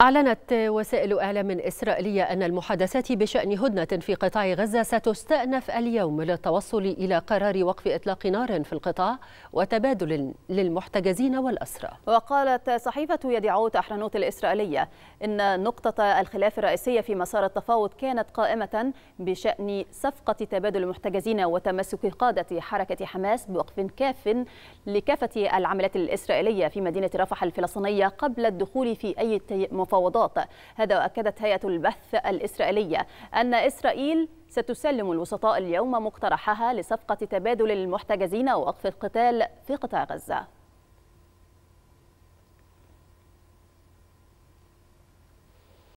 أعلنت وسائل إعلام إسرائيلية أن المحادثات بشأن هدنة في قطاع غزة ستستأنف اليوم للتوصل إلى قرار وقف إطلاق نار في القطاع وتبادل للمحتجزين والأسرى وقالت صحيفة يدعوت أحرنوت الإسرائيلية إن نقطة الخلاف الرئيسية في مسار التفاوض كانت قائمة بشأن صفقة تبادل المحتجزين وتمسك قادة حركة حماس بوقف كاف لكافة العمليات الإسرائيلية في مدينة رفح الفلسطينية قبل الدخول في أي المفاوضات هذا وأكدت هيئة البث الإسرائيلية أن إسرائيل ستسلم الوسطاء اليوم مقترحها لصفقة تبادل المحتجزين ووقف القتال في قطاع غزة